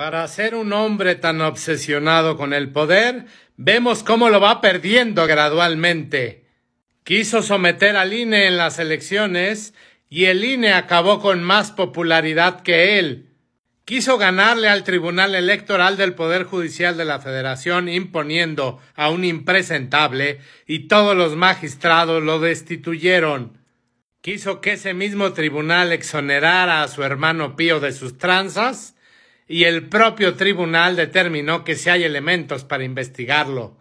Para ser un hombre tan obsesionado con el poder, vemos cómo lo va perdiendo gradualmente. Quiso someter al INE en las elecciones y el INE acabó con más popularidad que él. Quiso ganarle al Tribunal Electoral del Poder Judicial de la Federación imponiendo a un impresentable y todos los magistrados lo destituyeron. Quiso que ese mismo tribunal exonerara a su hermano Pío de sus tranzas y el propio tribunal determinó que si hay elementos para investigarlo.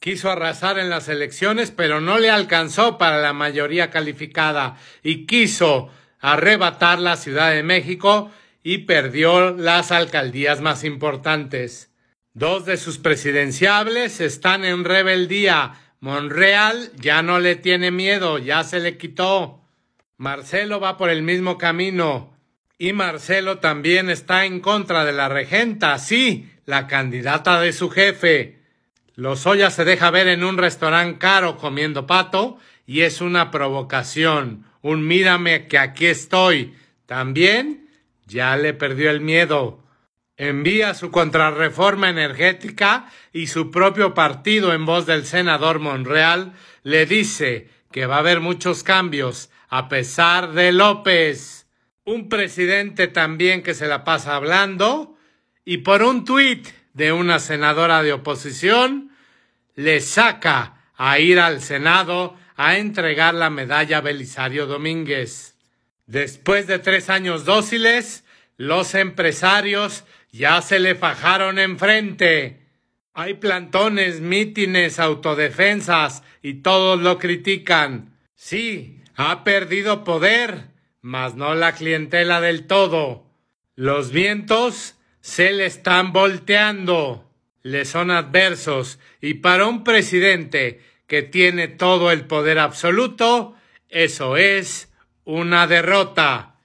Quiso arrasar en las elecciones, pero no le alcanzó para la mayoría calificada y quiso arrebatar la Ciudad de México y perdió las alcaldías más importantes. Dos de sus presidenciables están en rebeldía. Monreal ya no le tiene miedo, ya se le quitó. Marcelo va por el mismo camino. Y Marcelo también está en contra de la regenta, sí, la candidata de su jefe. Lozoya se deja ver en un restaurante caro comiendo pato y es una provocación, un mírame que aquí estoy. También ya le perdió el miedo. Envía su contrarreforma energética y su propio partido en voz del senador Monreal le dice que va a haber muchos cambios a pesar de López un presidente también que se la pasa hablando y por un tuit de una senadora de oposición le saca a ir al Senado a entregar la medalla Belisario Domínguez. Después de tres años dóciles, los empresarios ya se le fajaron enfrente. Hay plantones, mítines, autodefensas y todos lo critican. Sí, ha perdido poder, mas no la clientela del todo. Los vientos se le están volteando, le son adversos y para un presidente que tiene todo el poder absoluto, eso es una derrota.